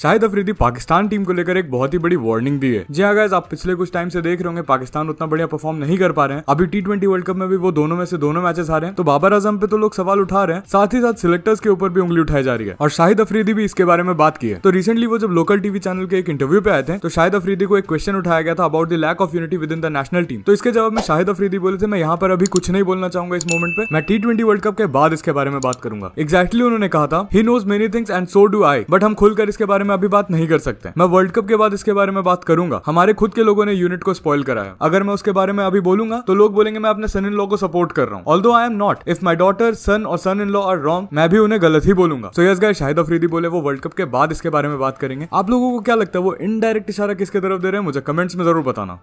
Shahid Afridi Pakistan team को लेकर एक बहुत ही बड़ी वार्निंग दी है जी हाँ गाइस आप पिछले कुछ टाइम से देख रहे होंगे पाकिस्तान उतना बढ़िया परफॉर्म नहीं कर पा रहे हैं अभी टी ट्वेंटी वर्ल्ड कप में भी वो दोनों में से दोनों मैचेस हारे हैं तो बाबर आजम पे तो लोग सवाल उठा रहे हैं साथ ही साथ सिलेक्टर्स के ऊपर भी उंगली उठाई जा रही है और शाहिद अफरीदी भी इसके बारे में बात की है तो रिसेंटली वो जब लोकल टीवी चैनल के एक इंटरव्यू पे आए थे तो शाहिद अफरीदी को एक क्वेश्चन उठाया गया था about the lack of unity within the national team तो इसके जवाब में शाहिद अफरीदी बोले थे मैं यहाँ पर अभी कुछ नहीं बोलना चाहूंगा इस मोमेंट पे मैं टी ट्वेंटी वर्ल्ड कप के बाद इसके बारे में बात करूंगा एक्जैक्टली उन्होंने कहा था he knows many things and so do I but हम खुलकर इसके बारे में अभी बात नहीं कर सकते मैं वर्ल्ड कप के बाद इसके बारे में बात करूंगा हमारे खुद के लोगों ने यूनिट को स्पॉइल कराया अगर मैं उसके बारे में अभी बोलूंगा तो लोग बोलेंगे मैं अपने सन इन लॉ को सपोर्ट कर रहा हूँ all I am not if my daughter son or son in law are wrong मैं भी उन्हें गलत ही बोलूंगा so yes guy Shahid Afridi बोले वो वर्ल्ड कप के बाद इसके बारे में बात करेंगे आप लोगों को क्या लगता है वो इनडायरेक्ट इशारा किसके तरफ दे रहे हैं मुझे कमेंट्स में जरूर बताना